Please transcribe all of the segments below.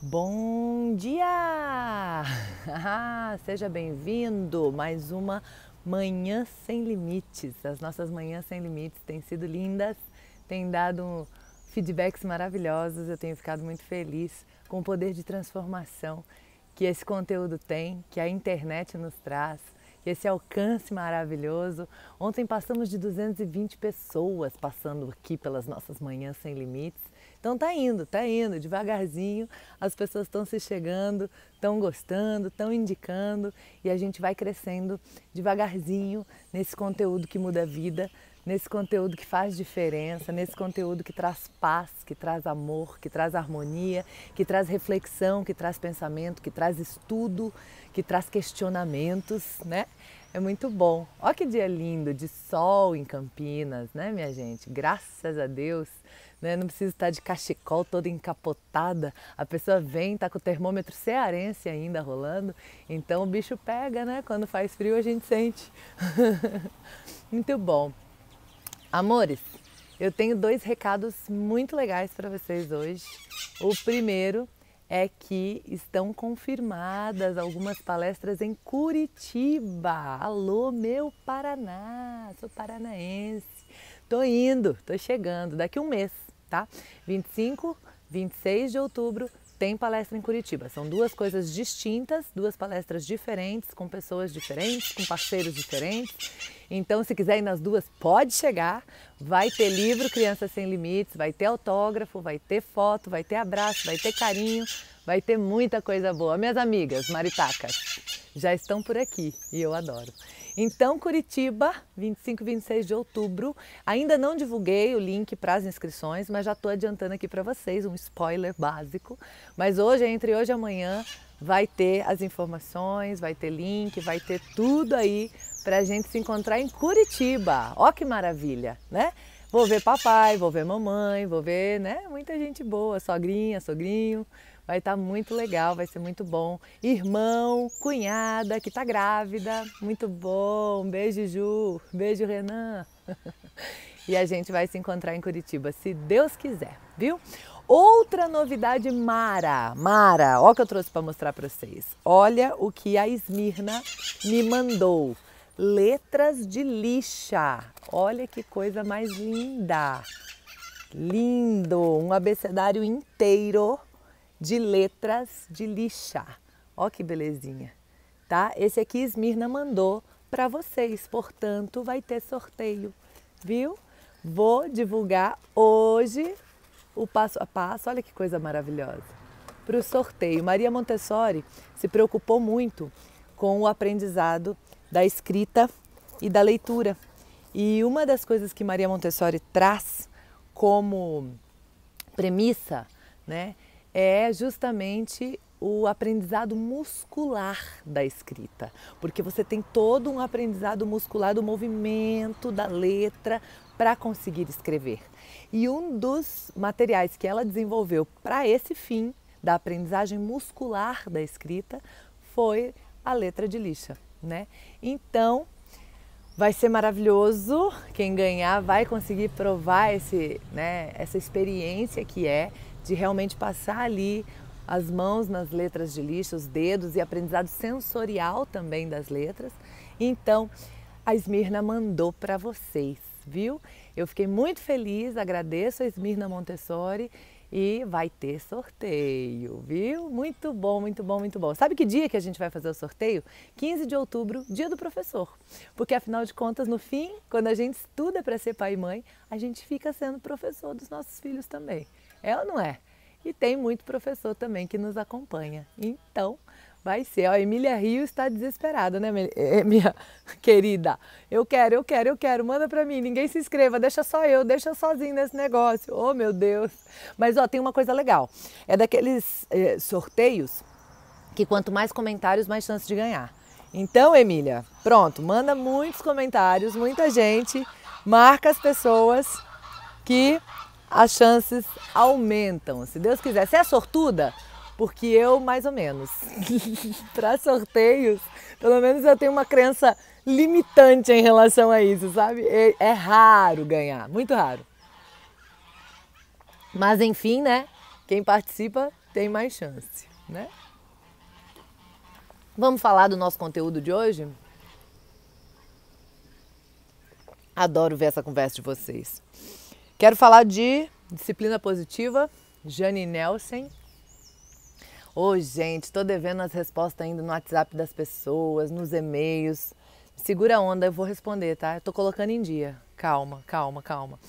Bom dia! Ah, seja bem-vindo mais uma Manhã Sem Limites. As nossas Manhãs Sem Limites têm sido lindas, têm dado feedbacks maravilhosos. Eu tenho ficado muito feliz com o poder de transformação que esse conteúdo tem, que a internet nos traz, esse alcance maravilhoso. Ontem passamos de 220 pessoas passando aqui pelas nossas Manhãs Sem Limites então tá indo, tá indo, devagarzinho, as pessoas estão se chegando, estão gostando, estão indicando e a gente vai crescendo devagarzinho nesse conteúdo que muda a vida, nesse conteúdo que faz diferença, nesse conteúdo que traz paz, que traz amor, que traz harmonia, que traz reflexão, que traz pensamento, que traz estudo, que traz questionamentos, né? É muito bom. Olha que dia lindo de sol em Campinas, né, minha gente? Graças a Deus. Né? Não precisa estar de cachecol toda encapotada. A pessoa vem, tá com o termômetro cearense ainda rolando. Então o bicho pega, né? Quando faz frio a gente sente. muito bom. Amores, eu tenho dois recados muito legais para vocês hoje. O primeiro é que estão confirmadas algumas palestras em Curitiba. Alô, meu Paraná, sou paranaense. Tô indo, tô chegando daqui um mês, tá? 25, 26 de outubro tem palestra em Curitiba. São duas coisas distintas, duas palestras diferentes, com pessoas diferentes, com parceiros diferentes. Então, se quiser ir nas duas, pode chegar. Vai ter livro Crianças Sem Limites, vai ter autógrafo, vai ter foto, vai ter abraço, vai ter carinho, vai ter muita coisa boa. Minhas amigas maritacas já estão por aqui e eu adoro. Então, Curitiba, 25 e 26 de outubro. Ainda não divulguei o link para as inscrições, mas já estou adiantando aqui para vocês um spoiler básico. Mas hoje, entre hoje e amanhã, vai ter as informações, vai ter link, vai ter tudo aí para a gente se encontrar em Curitiba. Ó que maravilha, né? Vou ver papai, vou ver mamãe, vou ver, né? Muita gente boa, sogrinha, sogrinho. Vai estar tá muito legal, vai ser muito bom. Irmão, cunhada que está grávida, muito bom. Beijo, Ju. Beijo, Renan. E a gente vai se encontrar em Curitiba, se Deus quiser, viu? Outra novidade mara, mara, Olha o que eu trouxe para mostrar para vocês. Olha o que a Esmirna me mandou. Letras de lixa. Olha que coisa mais linda. Lindo, um abecedário inteiro de letras de lixar. Ó que belezinha, tá? Esse aqui Esmirna mandou para vocês, portanto, vai ter sorteio, viu? Vou divulgar hoje o passo a passo, olha que coisa maravilhosa, para o sorteio. Maria Montessori se preocupou muito com o aprendizado da escrita e da leitura. E uma das coisas que Maria Montessori traz como premissa, né, é justamente o aprendizado muscular da escrita, porque você tem todo um aprendizado muscular do movimento da letra para conseguir escrever. E um dos materiais que ela desenvolveu para esse fim da aprendizagem muscular da escrita foi a letra de lixa, né? Então, vai ser maravilhoso. Quem ganhar vai conseguir provar esse, né, essa experiência que é de realmente passar ali as mãos nas letras de lixo, os dedos e aprendizado sensorial também das letras. Então, a Esmirna mandou para vocês, viu? Eu fiquei muito feliz, agradeço a Esmirna Montessori e vai ter sorteio, viu? Muito bom, muito bom, muito bom. Sabe que dia que a gente vai fazer o sorteio? 15 de outubro, dia do professor. Porque afinal de contas, no fim, quando a gente estuda para ser pai e mãe, a gente fica sendo professor dos nossos filhos também. É ou não é? E tem muito professor também que nos acompanha. Então, vai ser. Ó, a Emília Rio está desesperada, né, é, minha querida? Eu quero, eu quero, eu quero. Manda para mim. Ninguém se inscreva. Deixa só eu. Deixa sozinho nesse negócio. Oh, meu Deus. Mas, ó, tem uma coisa legal. É daqueles eh, sorteios que quanto mais comentários, mais chance de ganhar. Então, Emília, pronto. Manda muitos comentários, muita gente. Marca as pessoas que as chances aumentam. Se Deus quiser. Você é sortuda? Porque eu, mais ou menos. para sorteios, pelo menos eu tenho uma crença limitante em relação a isso, sabe? É, é raro ganhar, muito raro. Mas enfim, né? Quem participa tem mais chance, né? Vamos falar do nosso conteúdo de hoje? Adoro ver essa conversa de vocês. Quero falar de disciplina positiva, Jane Nelson. Ô, oh, gente, estou devendo as respostas ainda no WhatsApp das pessoas, nos e-mails. Segura a onda, eu vou responder, tá? Eu tô colocando em dia. Calma, calma, calma.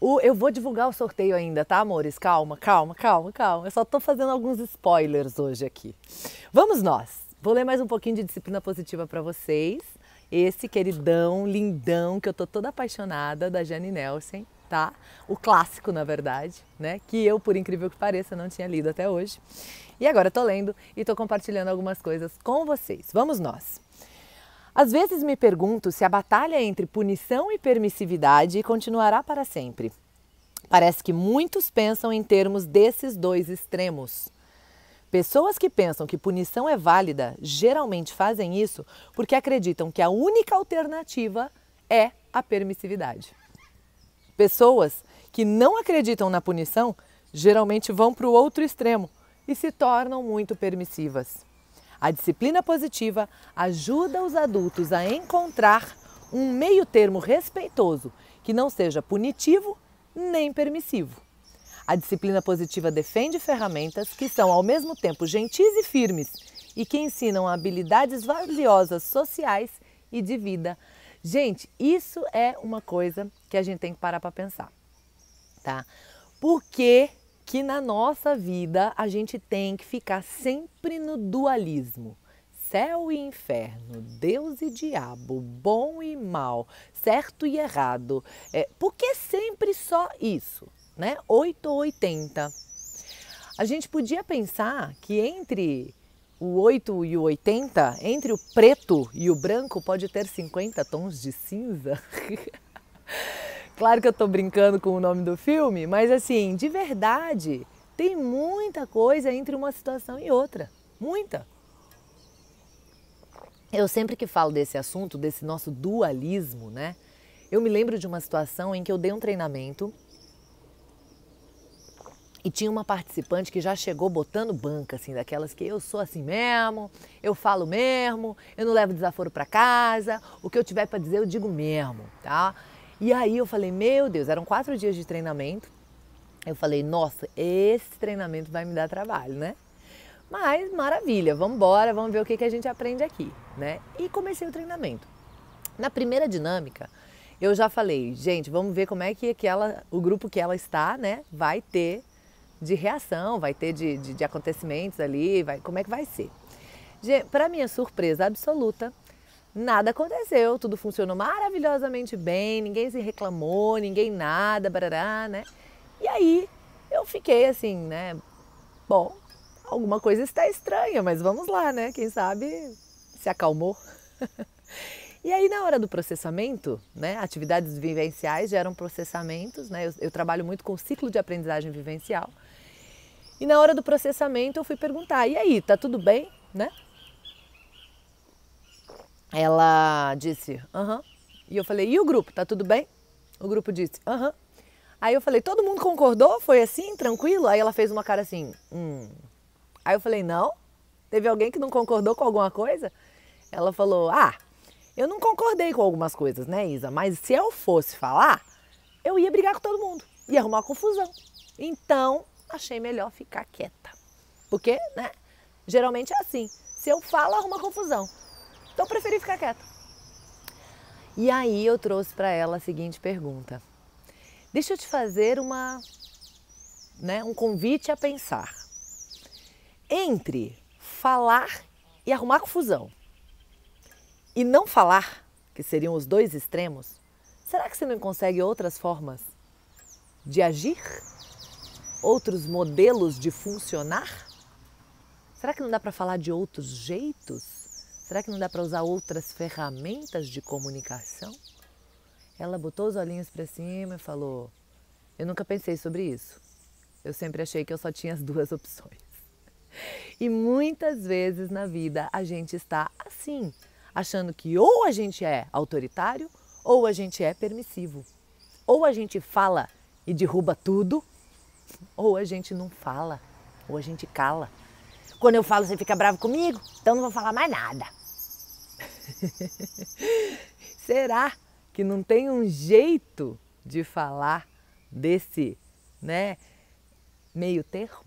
O, eu vou divulgar o sorteio ainda, tá, amores? Calma, calma, calma, calma. Eu só tô fazendo alguns spoilers hoje aqui. Vamos nós. Vou ler mais um pouquinho de disciplina positiva para vocês. Esse queridão, lindão, que eu tô toda apaixonada, da Jane Nelson tá? O clássico, na verdade, né? Que eu, por incrível que pareça, não tinha lido até hoje. E agora estou lendo e estou compartilhando algumas coisas com vocês. Vamos nós. Às vezes me pergunto se a batalha entre punição e permissividade continuará para sempre. Parece que muitos pensam em termos desses dois extremos. Pessoas que pensam que punição é válida geralmente fazem isso porque acreditam que a única alternativa é a permissividade. Pessoas que não acreditam na punição geralmente vão para o outro extremo e se tornam muito permissivas. A disciplina positiva ajuda os adultos a encontrar um meio-termo respeitoso que não seja punitivo nem permissivo. A disciplina positiva defende ferramentas que são ao mesmo tempo gentis e firmes e que ensinam habilidades valiosas sociais e de vida Gente, isso é uma coisa que a gente tem que parar para pensar, tá? Por que, que na nossa vida a gente tem que ficar sempre no dualismo? Céu e inferno, Deus e diabo, bom e mal, certo e errado. É, por que sempre só isso? Né? 8 ou 80. A gente podia pensar que entre o 8 e o 80, entre o preto e o branco, pode ter 50 tons de cinza. claro que eu estou brincando com o nome do filme, mas assim, de verdade, tem muita coisa entre uma situação e outra. Muita. Eu sempre que falo desse assunto, desse nosso dualismo, né? Eu me lembro de uma situação em que eu dei um treinamento e tinha uma participante que já chegou botando banca, assim, daquelas que eu sou assim mesmo, eu falo mesmo, eu não levo desaforo para casa, o que eu tiver para dizer eu digo mesmo, tá? E aí eu falei, meu Deus, eram quatro dias de treinamento. Eu falei, nossa, esse treinamento vai me dar trabalho, né? Mas maravilha, vamos embora, vamos ver o que, que a gente aprende aqui, né? E comecei o treinamento. Na primeira dinâmica, eu já falei, gente, vamos ver como é que aquela, o grupo que ela está, né, vai ter de reação, vai ter de, de, de acontecimentos ali, vai, como é que vai ser. Para minha surpresa absoluta, nada aconteceu, tudo funcionou maravilhosamente bem, ninguém se reclamou, ninguém nada, barará, né? E aí eu fiquei assim, né? Bom, alguma coisa está estranha, mas vamos lá, né? Quem sabe se acalmou. e aí na hora do processamento, né? Atividades vivenciais geram processamentos, né? Eu, eu trabalho muito com ciclo de aprendizagem vivencial. E na hora do processamento eu fui perguntar: "E aí, tá tudo bem?", né? Ela disse: "Aham". Uh -huh. E eu falei: "E o grupo, tá tudo bem?". O grupo disse: "Aham". Uh -huh. Aí eu falei: "Todo mundo concordou? Foi assim, tranquilo?". Aí ela fez uma cara assim: "Hum". Aí eu falei: "Não. Teve alguém que não concordou com alguma coisa?". Ela falou: "Ah, eu não concordei com algumas coisas, né, Isa? Mas se eu fosse falar, eu ia brigar com todo mundo, ia arrumar confusão. Então, achei melhor ficar quieta. Porque, né? Geralmente é assim. Se eu falo, arruma confusão. Então eu preferi ficar quieta. E aí eu trouxe para ela a seguinte pergunta. Deixa eu te fazer uma, né, um convite a pensar. Entre falar e arrumar confusão e não falar, que seriam os dois extremos, será que você não consegue outras formas de agir? outros modelos de funcionar? Será que não dá para falar de outros jeitos? Será que não dá para usar outras ferramentas de comunicação? Ela botou os olhinhos para cima e falou: Eu nunca pensei sobre isso. Eu sempre achei que eu só tinha as duas opções. E muitas vezes na vida a gente está assim, achando que ou a gente é autoritário ou a gente é permissivo. Ou a gente fala e derruba tudo, ou a gente não fala, ou a gente cala. Quando eu falo, você fica bravo comigo? Então não vou falar mais nada. Será que não tem um jeito de falar desse, né, meio termo?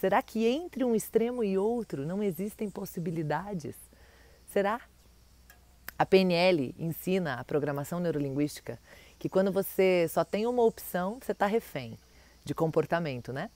Será que entre um extremo e outro não existem possibilidades? Será? A PNL ensina a programação neurolinguística que quando você só tem uma opção, você está refém de comportamento, né?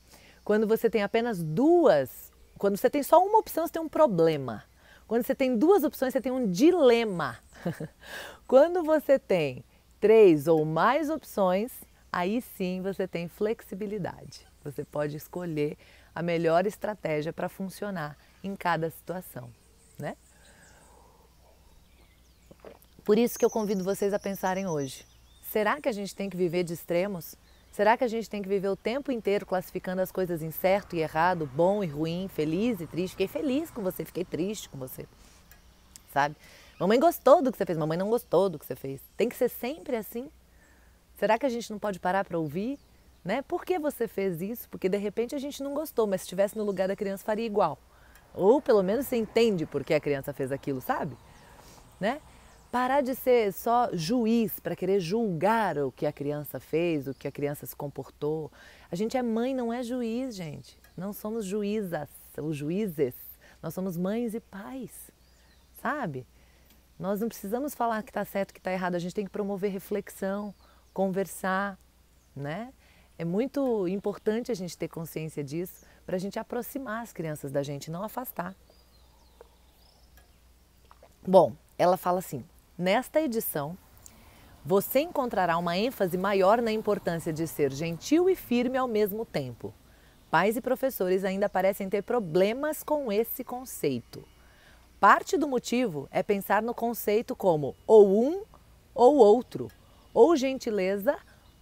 Quando você tem apenas duas, quando você tem só uma opção, você tem um problema. Quando você tem duas opções, você tem um dilema. Quando você tem três ou mais opções, aí sim você tem flexibilidade. Você pode escolher a melhor estratégia para funcionar em cada situação, né? Por isso que eu convido vocês a pensarem hoje. Será que a gente tem que viver de extremos? Será que a gente tem que viver o tempo inteiro classificando as coisas em certo e errado, bom e ruim, feliz e triste? Fiquei feliz com você, fiquei triste com você. Sabe? Mamãe gostou do que você fez, mamãe não gostou do que você fez. Tem que ser sempre assim? Será que a gente não pode parar para ouvir? Né? Por que você fez isso? Porque de repente a gente não gostou, mas se estivesse no lugar da criança faria igual. Ou pelo menos você entende por que a criança fez aquilo, sabe? Né? Parar de ser só juiz para querer julgar o que a criança fez, o que a criança se comportou. A gente é mãe, não é juiz, gente. Não somos juízas ou juízes. Nós somos mães e pais, sabe? Nós não precisamos falar que está certo, que está errado. A gente tem que promover reflexão, conversar, né? É muito importante a gente ter consciência disso para a gente aproximar as crianças da gente, não afastar. Bom, ela fala assim: Nesta edição, você encontrará uma ênfase maior na importância de ser gentil e firme ao mesmo tempo. Pais e professores ainda parecem ter problemas com esse conceito. Parte do motivo é pensar no conceito como ou um ou outro, ou gentileza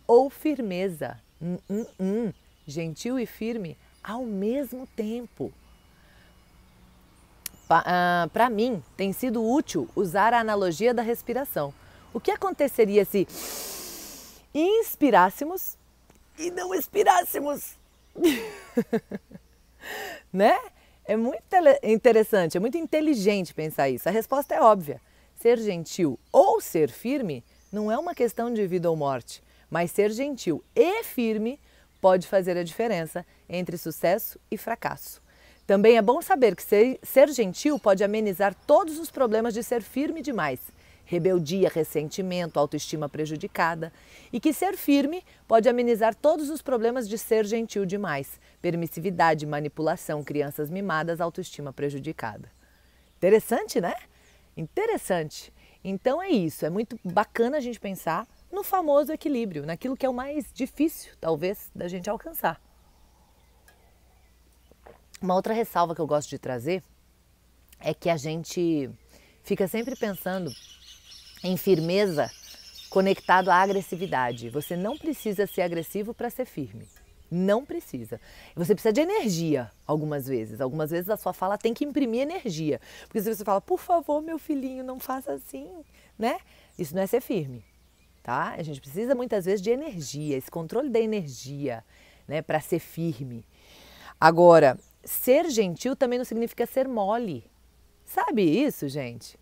ou firmeza. Hum, hum, hum. Gentil e firme ao mesmo tempo. Para ah, uh, mim, tem sido útil usar a analogia da respiração. O que aconteceria se inspirássemos e não expirássemos? né? É muito interessante, é muito inteligente pensar isso. A resposta é óbvia. Ser gentil ou ser firme não é uma questão de vida ou morte, mas ser gentil e firme pode fazer a diferença entre sucesso e fracasso. Também é bom saber que ser, ser gentil pode amenizar todos os problemas de ser firme demais. Rebeldia, ressentimento, autoestima prejudicada. E que ser firme pode amenizar todos os problemas de ser gentil demais. Permissividade, manipulação, crianças mimadas, autoestima prejudicada. Interessante, né? Interessante. Então é isso. É muito bacana a gente pensar no famoso equilíbrio, naquilo que é o mais difícil, talvez, da gente alcançar. Uma outra ressalva que eu gosto de trazer é que a gente fica sempre pensando em firmeza conectado à agressividade. Você não precisa ser agressivo para ser firme. Não precisa. Você precisa de energia algumas vezes. Algumas vezes a sua fala tem que imprimir energia. Porque se você fala, por favor, meu filhinho, não faça assim, né? Isso não é ser firme, tá? A gente precisa muitas vezes de energia, esse controle da energia, né, para ser firme. Agora, ser gentil também não significa ser mole. Sabe isso, gente?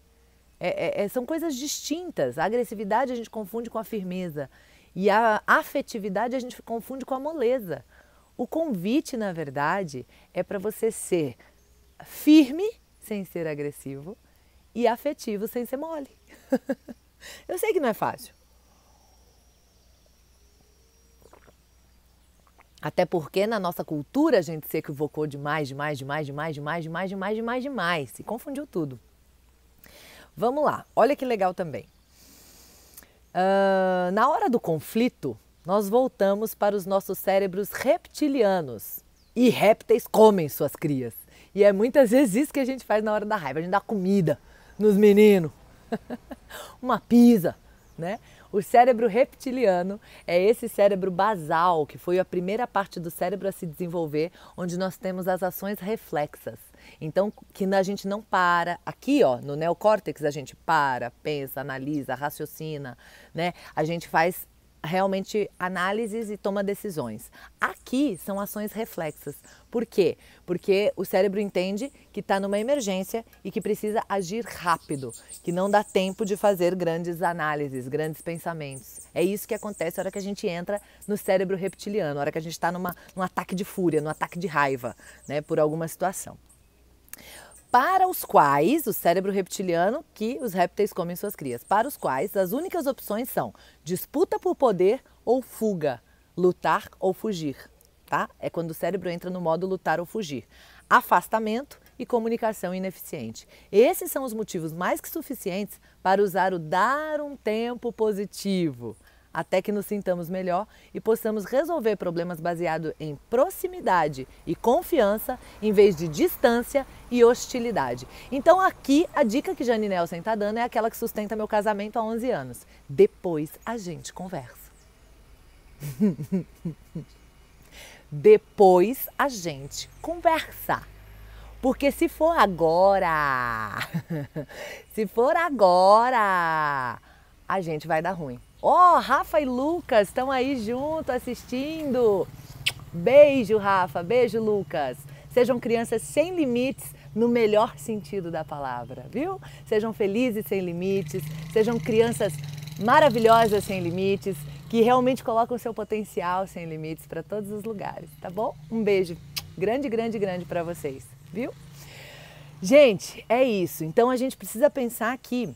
É, é, é, são coisas distintas. A agressividade a gente confunde com a firmeza e a afetividade a gente confunde com a moleza. O convite, na verdade, é para você ser firme sem ser agressivo e afetivo sem ser mole. Eu sei que não é fácil. Até porque na nossa cultura a gente se equivocou demais, demais, demais, demais, demais, demais, demais, demais, demais. Se confundiu tudo. Vamos lá, olha que legal também. Uh, na hora do conflito, nós voltamos para os nossos cérebros reptilianos. E répteis comem suas crias. E é muitas vezes isso que a gente faz na hora da raiva. A gente dá comida nos meninos, uma pizza, né? O cérebro reptiliano é esse cérebro basal, que foi a primeira parte do cérebro a se desenvolver, onde nós temos as ações reflexas. Então, que a gente não para. Aqui, ó, no neocórtex, a gente para, pensa, analisa, raciocina, né? A gente faz realmente análises e toma decisões. Aqui são ações reflexas. Por quê? Porque o cérebro entende que está numa emergência e que precisa agir rápido, que não dá tempo de fazer grandes análises, grandes pensamentos. É isso que acontece na hora que a gente entra no cérebro reptiliano, na hora que a gente está num ataque de fúria, num ataque de raiva né, por alguma situação para os quais o cérebro reptiliano que os répteis comem suas crias, para os quais as únicas opções são disputa por poder ou fuga, lutar ou fugir, tá? É quando o cérebro entra no modo lutar ou fugir. Afastamento e comunicação ineficiente. Esses são os motivos mais que suficientes para usar o dar um tempo positivo até que nos sintamos melhor e possamos resolver problemas baseados em proximidade e confiança, em vez de distância e hostilidade. Então, aqui a dica que Jane Nelson está dando é aquela que sustenta meu casamento há 11 anos. Depois a gente conversa. Depois a gente conversa. Porque se for agora, se for agora, a gente vai dar ruim. Ó, oh, Rafa e Lucas estão aí junto assistindo. Beijo, Rafa. Beijo, Lucas. Sejam crianças sem limites no melhor sentido da palavra, viu? Sejam felizes sem limites, sejam crianças maravilhosas sem limites, que realmente colocam seu potencial sem limites para todos os lugares, tá bom? Um beijo grande, grande, grande para vocês, viu? Gente, é isso. Então a gente precisa pensar aqui.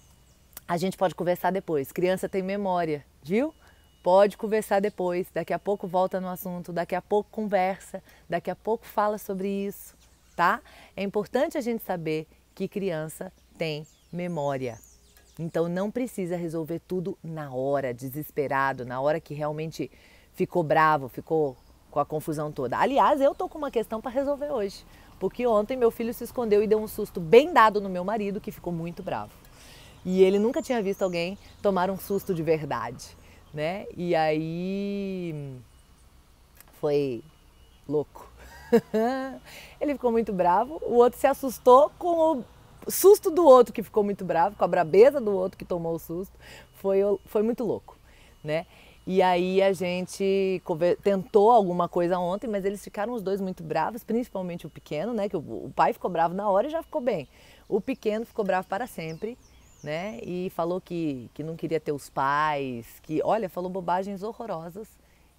A gente pode conversar depois. Criança tem memória, viu? Pode conversar depois. Daqui a pouco volta no assunto, daqui a pouco conversa, daqui a pouco fala sobre isso, tá? É importante a gente saber que criança tem memória. Então não precisa resolver tudo na hora, desesperado, na hora que realmente ficou bravo, ficou com a confusão toda. Aliás, eu tô com uma questão para resolver hoje, porque ontem meu filho se escondeu e deu um susto bem dado no meu marido, que ficou muito bravo e ele nunca tinha visto alguém tomar um susto de verdade, né? E aí foi louco. ele ficou muito bravo, o outro se assustou com o susto do outro que ficou muito bravo, com a brabeza do outro que tomou o susto. Foi, foi muito louco, né? E aí a gente tentou alguma coisa ontem, mas eles ficaram os dois muito bravos, principalmente o pequeno, né? Que o pai ficou bravo na hora e já ficou bem. O pequeno ficou bravo para sempre né? E falou que, que não queria ter os pais, que, olha, falou bobagens horrorosas.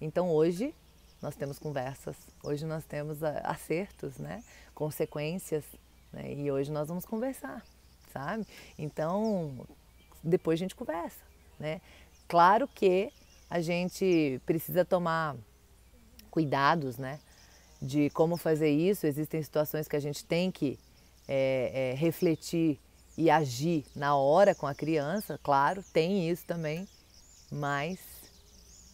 Então hoje nós temos conversas, hoje nós temos ah, acertos, né? Consequências, né? E hoje nós vamos conversar, sabe? Então, depois a gente conversa, né? Claro que a gente precisa tomar cuidados, né? De como fazer isso. Existem situações que a gente tem que é, é, refletir e agir na hora com a criança, claro, tem isso também, mas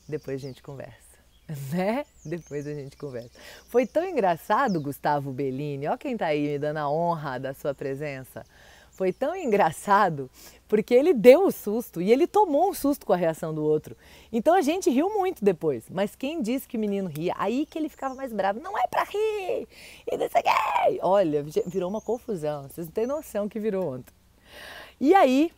depois a gente conversa, né? Depois a gente conversa. Foi tão engraçado, Gustavo Bellini, ó quem tá aí me dando a honra da sua presença. Foi tão engraçado porque ele deu o susto e ele tomou um susto com a reação do outro. Então a gente riu muito depois. Mas quem disse que o menino ria? Aí que ele ficava mais bravo. Não é para rir! E disse: sei Olha, virou uma confusão. Vocês não têm noção que virou ontem. E aí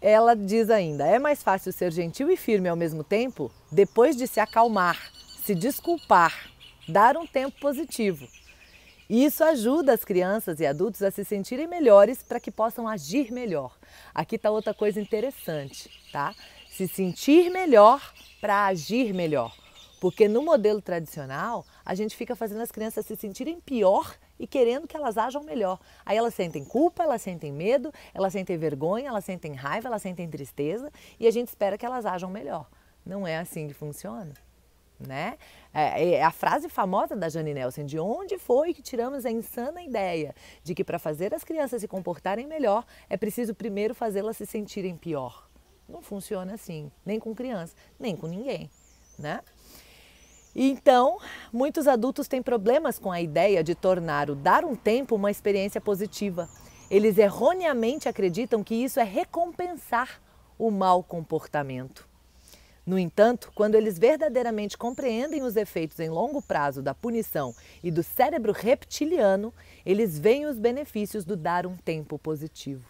ela diz ainda: é mais fácil ser gentil e firme ao mesmo tempo depois de se acalmar, se desculpar, dar um tempo positivo isso ajuda as crianças e adultos a se sentirem melhores para que possam agir melhor. Aqui está outra coisa interessante, tá? Se sentir melhor para agir melhor. Porque no modelo tradicional, a gente fica fazendo as crianças se sentirem pior e querendo que elas ajam melhor. Aí elas sentem culpa, elas sentem medo, elas sentem vergonha, elas sentem raiva, elas sentem tristeza e a gente espera que elas ajam melhor. Não é assim que funciona né? É, é, é, a frase famosa da Jane Nelson, de onde foi que tiramos a insana ideia de que para fazer as crianças se comportarem melhor, é preciso primeiro fazê-las se sentirem pior. Não funciona assim, nem com criança, nem com ninguém, né? Então, muitos adultos têm problemas com a ideia de tornar o dar um tempo uma experiência positiva. Eles erroneamente acreditam que isso é recompensar o mau comportamento. No entanto, quando eles verdadeiramente compreendem os efeitos em longo prazo da punição e do cérebro reptiliano, eles veem os benefícios do dar um tempo positivo.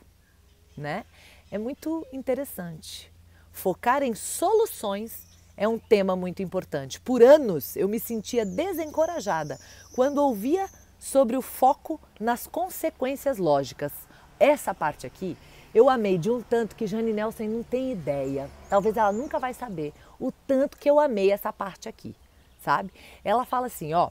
Né? É muito interessante. Focar em soluções é um tema muito importante. Por anos eu me sentia desencorajada quando ouvia sobre o foco nas consequências lógicas. Essa parte aqui eu amei de um tanto que Jane Nelson não tem ideia. Talvez ela nunca vai saber o tanto que eu amei essa parte aqui, sabe? Ela fala assim, ó.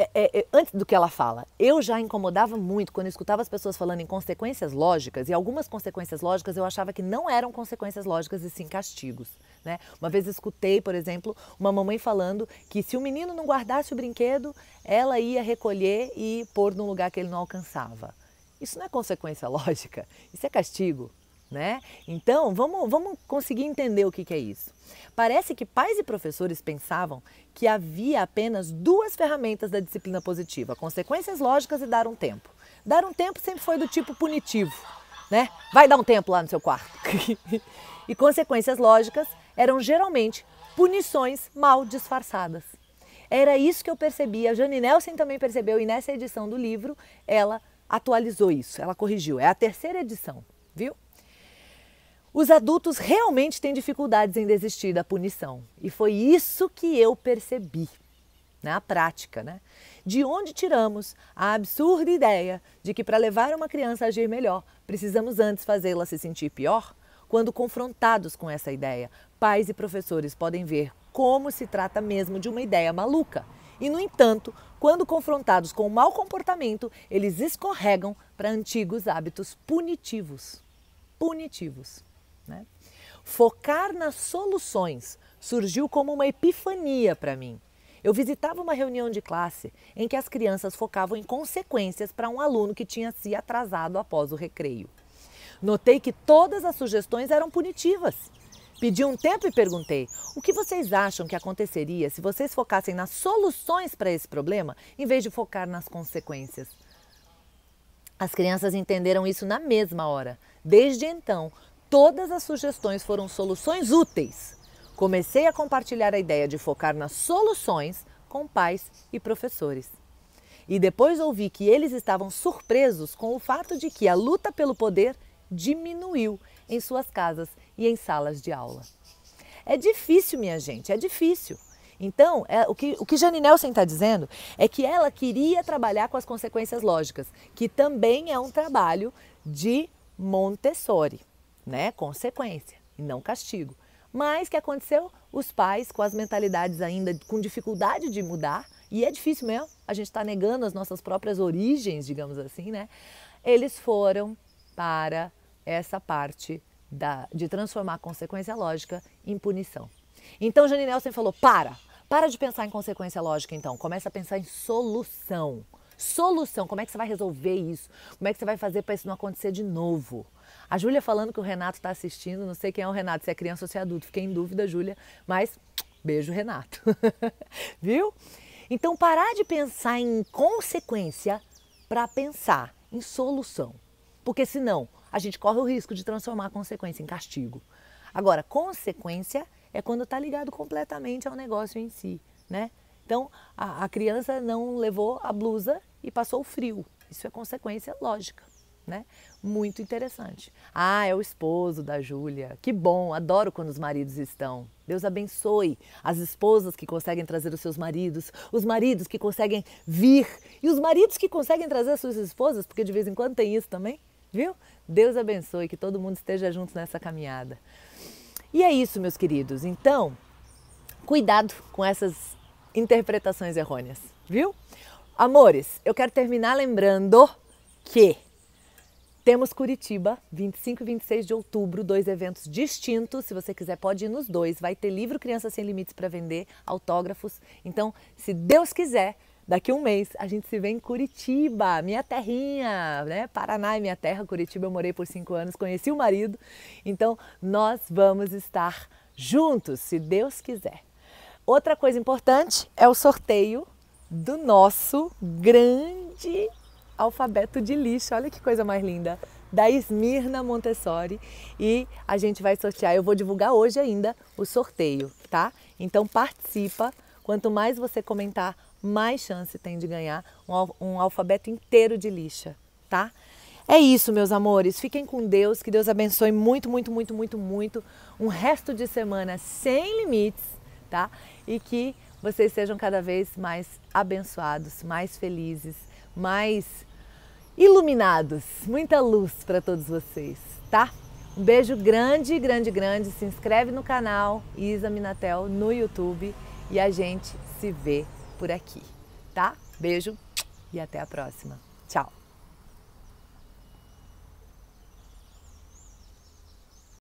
É, é, é, antes do que ela fala, eu já incomodava muito quando eu escutava as pessoas falando em consequências lógicas, e algumas consequências lógicas eu achava que não eram consequências lógicas e sim castigos. Né? Uma vez escutei, por exemplo, uma mamãe falando que se o menino não guardasse o brinquedo, ela ia recolher e pôr num lugar que ele não alcançava. Isso não é consequência lógica, isso é castigo. Né? Então, vamos, vamos conseguir entender o que, que é isso. Parece que pais e professores pensavam que havia apenas duas ferramentas da disciplina positiva: consequências lógicas e dar um tempo. Dar um tempo sempre foi do tipo punitivo, né? Vai dar um tempo lá no seu quarto. e consequências lógicas eram geralmente punições mal disfarçadas. Era isso que eu percebia. A Jane Nelson também percebeu, e nessa edição do livro ela atualizou isso, ela corrigiu. É a terceira edição, viu? Os adultos realmente têm dificuldades em desistir da punição. E foi isso que eu percebi na né, prática, né? De onde tiramos a absurda ideia de que para levar uma criança a agir melhor, precisamos antes fazê-la se sentir pior? Quando confrontados com essa ideia, pais e professores podem ver como se trata mesmo de uma ideia maluca e, no entanto, quando confrontados com o mau comportamento, eles escorregam para antigos hábitos punitivos. Punitivos. Né? Focar nas soluções surgiu como uma epifania para mim. Eu visitava uma reunião de classe em que as crianças focavam em consequências para um aluno que tinha se atrasado após o recreio. Notei que todas as sugestões eram punitivas. Pedi um tempo e perguntei: o que vocês acham que aconteceria se vocês focassem nas soluções para esse problema em vez de focar nas consequências? As crianças entenderam isso na mesma hora. Desde então, todas as sugestões foram soluções úteis. Comecei a compartilhar a ideia de focar nas soluções com pais e professores. E depois ouvi que eles estavam surpresos com o fato de que a luta pelo poder diminuiu em suas casas e em salas de aula. É difícil, minha gente, é difícil. Então, é, o, que, o que Jane Nelson está dizendo é que ela queria trabalhar com as consequências lógicas, que também é um trabalho de Montessori, né? Consequência e não castigo. Mas que aconteceu? Os pais com as mentalidades ainda com dificuldade de mudar, e é difícil mesmo, a gente está negando as nossas próprias origens, digamos assim, né? Eles foram para essa parte da, de transformar a consequência lógica em punição. Então Jane Nelson falou: para, para de pensar em consequência lógica, então. Começa a pensar em solução. Solução, como é que você vai resolver isso? Como é que você vai fazer para isso não acontecer de novo? A Júlia falando que o Renato está assistindo, não sei quem é o Renato, se é criança ou se é adulto, fiquei em dúvida, Júlia, mas beijo, Renato. Viu? Então, parar de pensar em consequência para pensar em solução. Porque senão, a gente corre o risco de transformar a consequência em castigo. Agora, consequência é quando está ligado completamente ao negócio em si, né? Então, a, a, criança não levou a blusa e passou frio. Isso é consequência lógica, né? Muito interessante. Ah, é o esposo da Júlia. Que bom, adoro quando os maridos estão. Deus abençoe as esposas que conseguem trazer os seus maridos, os maridos que conseguem vir e os maridos que conseguem trazer as suas esposas, porque de vez em quando tem isso também. Viu? Deus abençoe que todo mundo esteja junto nessa caminhada. E é isso, meus queridos. Então, cuidado com essas interpretações errôneas, viu? Amores, eu quero terminar lembrando que temos Curitiba, 25 e 26 de outubro, dois eventos distintos. Se você quiser, pode ir nos dois. Vai ter livro Criança Sem Limites para vender, autógrafos. Então, se Deus quiser, Daqui um mês a gente se vê em Curitiba, minha terrinha, né? Paraná é minha terra, Curitiba eu morei por cinco anos, conheci o marido. Então nós vamos estar juntos, se Deus quiser. Outra coisa importante é o sorteio do nosso grande alfabeto de lixo. Olha que coisa mais linda! Da Esmirna Montessori. E a gente vai sortear. Eu vou divulgar hoje ainda o sorteio, tá? Então participa. Quanto mais você comentar mais chance tem de ganhar um, alfabeto inteiro de lixa, tá? É isso, meus amores. Fiquem com Deus. Que Deus abençoe muito, muito, muito, muito, muito. Um resto de semana sem limites, tá? E que vocês sejam cada vez mais abençoados, mais felizes, mais iluminados. Muita luz para todos vocês, tá? Um beijo grande, grande, grande. Se inscreve no canal Isa Minatel no YouTube e a gente se vê por aqui, tá? Beijo e até a próxima. Tchau!